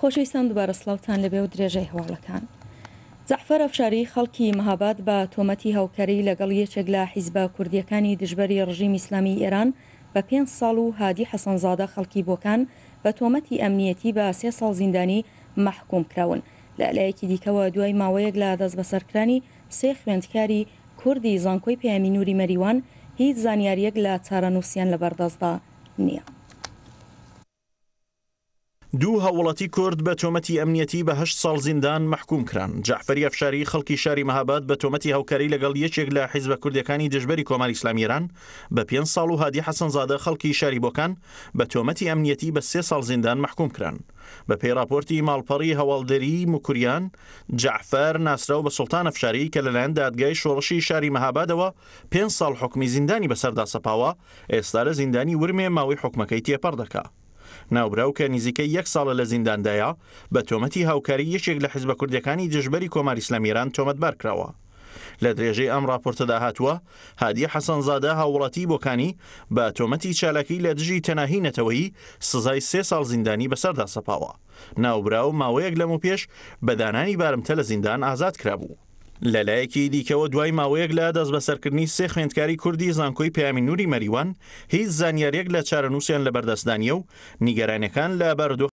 خۆشەویستان دوبارە سلااوان لەبێ و درێژەی هەواڵەکان. زەحفەر ئەفشاری خەڵکی مەهاباد بە تۆمەتی هاوکەری لەگەڵ یەکێک لە حیزبە کوردیەکانی دژبەری ڕژیم ئیسلامی ئێران بە پێ ساڵ و هادی حەسەنزادە خەڵکی بۆکان بە تۆمەتی ئەمنیەتی بە سێ ساڵ زیندانی مەحکوم کراون لە لایەکی دیکەوە دوای ماوەیەک لە دەست بەسەرکرانی سێ خوێندکاری کوردی زانکۆی پامینوری مەریوان هیچ زانیاریەک لە چارەنووسیان لە بەردەستدا نییە. دوو هەوڵەتی کورد بە تۆمەتی ئەمنیەتی بە هەشت ساڵ زیندان محکوم کران جعفری ئەفشاری خەڵکی شاری مەهاباد بە تۆمەتی هاوکاری لەگەڵ یەکێک لە حیز بە کوردەکانی دژبەری کۆماری ئسلامیران بە پێ ساڵ و هادی حەسەنزادە خەڵکی شاری بۆکان بە تۆمەتی ئەمنیەتی بە سێ ساڵ زیندان محکوم کران بە پێراپۆرتی ماڵپەڕی هەواڵدەری مکوریان جعفەر ناسرا و بە سڵتان ئەفشاری کە لەلایەن دادگای شۆڕشی شاری مەهابادەوە پێ ساڵ حکمی زیندانی بەسەردا سەپاوە ئێستا لە زیندانی ورمێ ماوەی حکومەکەی تێپەر دەکات. ناوبراو کە نزیکەی یەک ساڵە لە زینداندایە بە تۆمەتی هاوکاری یەکێک لە حزب کوردەکانی دژبەری کۆماری ئسلامیران تۆمەتبار کراوە. لە درێژەی ئەم راپۆرتەدا هاتووە هادی حەسەنزادە هاوڵەتی بۆکانی بە تۆمەتی چالاکی لە دژی تەناهینەتەوەی سزای سێ ساڵ زیندانی بەسەردا سەپاوە. ناوبراو ماوەیەک لەم و پێش بەدانانی بارمتە لە زیندان ئازاد کرابوو. لەلایەکی دیکەەوە دوای ماوەیەک لە دەست بەسەرکردنی سێ خوێندکاری کوردی زانکۆی پیامی نووری مەریوان هیچ زانیارێک لە چارەنووسیان لە بەردەستدانیە و نیگەرانەکان لە بەردۆ